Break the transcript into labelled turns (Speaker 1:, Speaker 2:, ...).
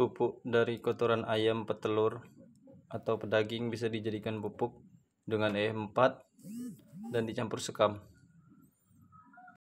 Speaker 1: Pupuk dari kotoran ayam petelur atau pedaging bisa
Speaker 2: dijadikan pupuk dengan E4 dan dicampur sekam.